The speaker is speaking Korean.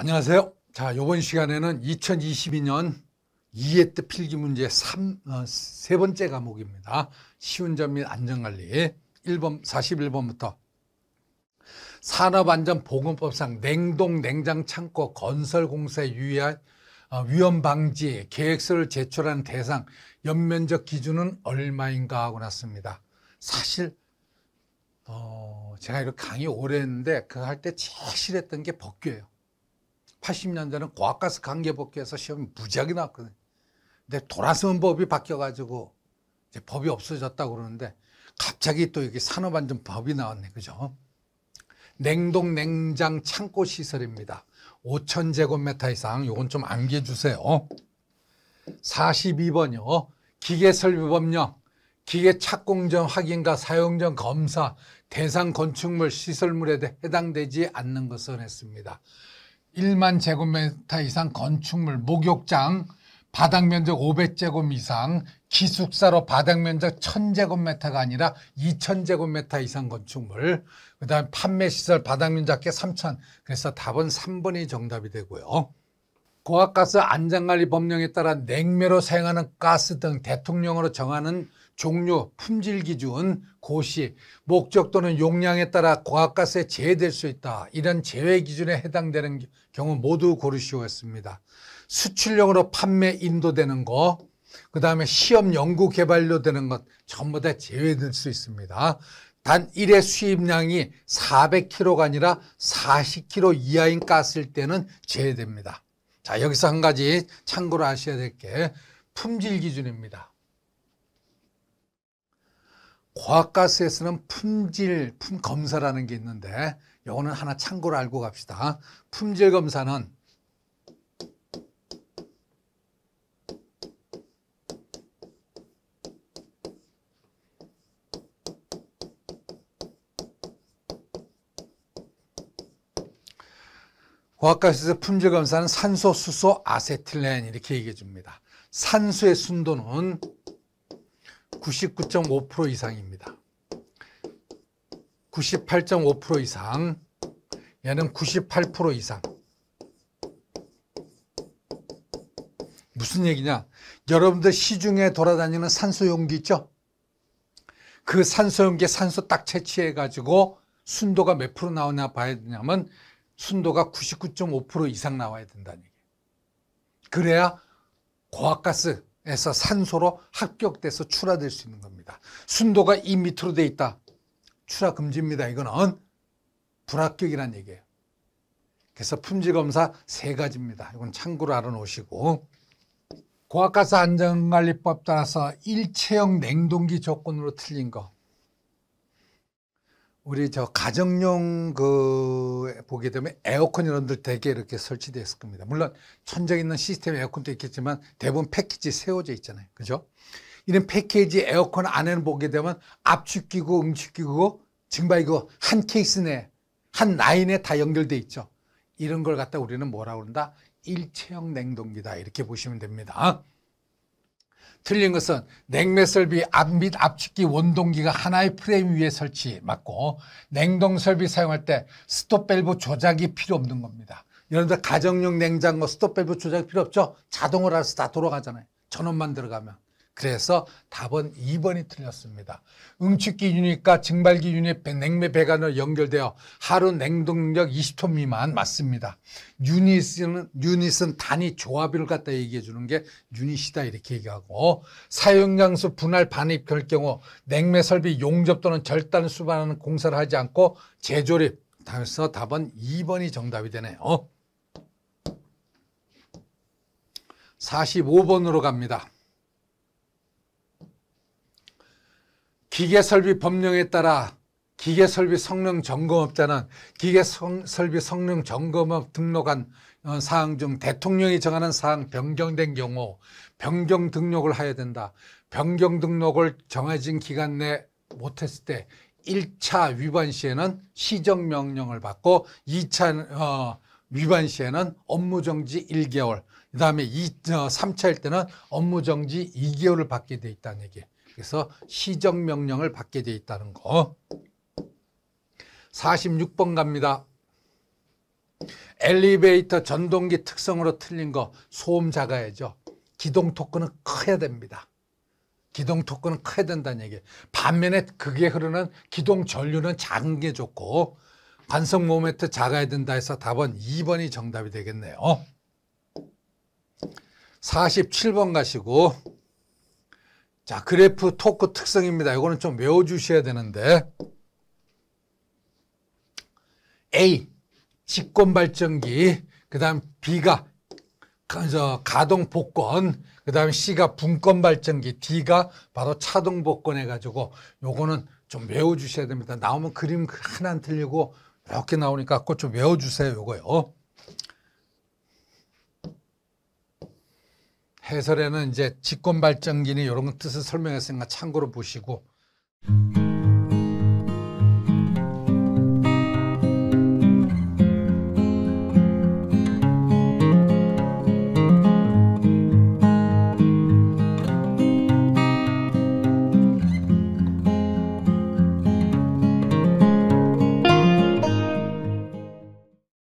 안녕하세요. 자, 요번 시간에는 2022년 2회 때 필기 문제 3, 어, 세 번째 과목입니다. 쉬운 점및 안전관리 1번, 41번부터 산업안전보건법상 냉동, 냉장, 창고, 건설공사에 유의한 어, 위험방지, 계획서를 제출한 대상, 연면적 기준은 얼마인가 하고 났습니다. 사실 어, 제가 이렇게 강의 오래 했는데 그 할때 제일 싫었던 게 법규예요. 80년대는 고압가스 강제법귀에서 시험이 무지하게 나왔거든요. 근데 돌아서는 법이 바뀌어가지고 이제 법이 없어졌다고 그러는데 갑자기 또 이게 산업안전법이 나왔네. 그죠? 냉동, 냉장, 창고 시설입니다. 5천제곱미터 이상 요건 좀안겨주세요 42번요. 기계설비법령, 기계착공전 확인과 사용전 검사, 대상 건축물, 시설물에 해당되지 않는 것을 했습니다. 1만 제곱미터 이상 건축물, 목욕장, 바닥 면적 500제곱 이상, 기숙사로 바닥 면적 1000제곱미터가 아니라 2000제곱미터 이상 건축물, 그 다음 판매시설 바닥 면적 계 3000. 그래서 답은 3번이 정답이 되고요. 고압가스 안전관리 법령에 따라 냉매로 사용하는 가스 등 대통령으로 정하는 종류, 품질 기준, 고시, 목적 또는 용량에 따라 고압가스에 제외될 수 있다. 이런 제외 기준에 해당되는 경우 모두 고르시오 했습니다. 수출용으로 판매 인도되는 거, 그 다음에 시험 연구 개발료 되는 것 전부 다 제외될 수 있습니다. 단 1회 수입량이 400kg가 아니라 40kg 이하인 가스일 때는 제외됩니다. 자, 여기서 한 가지 참고로 아셔야 될 게 품질 기준입니다. 과학가스에서는 품질, 품 검사라는 게 있는데 요거는 하나 참고로 알고 갑시다. 품질 검사는 과학과에서 품질 검사는 산소, 수소, 아세틸렌 이렇게 얘기해 줍니다. 산소의 순도는 99.5% 이상입니다. 98.5% 이상, 얘는 98% 이상. 무슨 얘기냐? 여러분들 시중에 돌아다니는 산소 용기 있죠? 그 산소 용기에 산소 딱 채취해 가지고 순도가 몇 프로 나오냐 봐야 되냐면 순도가 99.5% 이상 나와야 된다는 얘기예요. 그래야 고압가스에서 산소로 합격돼서 출하될 수 있는 겁니다. 순도가 2 밑으로 돼 있다. 출하 금지입니다. 이거는 불합격이라는 얘기예요. 그래서 품질 검사 세 가지입니다. 이건 참고로 알아놓으시고 고압가스 안전관리법 따라서 일체형 냉동기 조건으로 틀린 거 우리 저 가정용 그 보게 되면 에어컨 이런 데 되게 이렇게 설치되어 있을 겁니다. 물론 천정에 있는 시스템 에어컨도 있겠지만 대부분 패키지 세워져 있잖아요. 그죠? 이런 패키지 에어컨 안에는 보게 되면 압축기구, 응축기구, 증발기구 한 케이스 내, 한 라인에 다 연결돼 있죠. 이런 걸 갖다 우리는 뭐라 그런다? 일체형 냉동기다. 이렇게 보시면 됩니다. 틀린 것은 냉매설비 앞 및 앞측기 원동기가 하나의 프레임 위에 설치 맞고 냉동설비 사용할 때 스톱밸브 조작이 필요 없는 겁니다. 여러분들 가정용 냉장고 스톱밸브 조작이 필요 없죠? 자동으로 알아서 다 돌아가잖아요. 전 원만 들어가면. 그래서 답은 2번이 틀렸습니다. 응축 기준이니까 증발 기준이 냉매 배관으로 연결되어 하루 냉동 력 20톤 미만 맞습니다. 유닛은 유닛은 단위 조합을 갖다 얘기해 주는 게 유닛이다 이렇게 얘기하고 사용량수 분할 반입 결 경우 냉매 설비 용접 또는 절단 수반하는 공사를 하지 않고 재조립. 그래서 답은 2번이 정답이 되네요. 45번으로 갑니다. 기계설비 법령에 따라 기계설비 성능 점검업자는 기계설비 성능 점검업 등록한 어, 사항 중 대통령이 정하는 사항 변경된 경우 변경 등록을 하여야 된다. 변경 등록을 정해진 기간 내 못했을 때 1차 위반 시에는 시정명령을 받고 2차 어, 위반 시에는 업무정지 1개월 그 다음에 3차일 어, 때는 업무정지 2개월을 받게 돼 있다는 얘기예요. 그래서 시정명령을 받게 돼 있다는 거. 46번 갑니다. 엘리베이터 전동기 특성으로 틀린 거 소음 작아야죠. 기동 토크는 커야 됩니다. 기동 토크는 커야 된다는 얘기. 반면에 그게 흐르는 기동 전류는 작은 게 좋고 관성 모멘트 작아야 된다 해서 답은 2번이 정답이 되겠네요. 47번 가시고 자, 그래프 토크 특성입니다. 이거는 좀 외워주셔야 되는데. A, 직권 발전기. 그 다음 B가 가동 복권. 그 다음 C가 분권 발전기. D가 바로 차동 복권 해가지고 요거는 좀 외워주셔야 됩니다. 나오면 그림 하나 안 틀리고 이렇게 나오니까 꼭 좀 외워주세요. 요거요. 해설에는 이제 직권 발전기니 이런 뜻을 설명했으니까 참고로 보시고.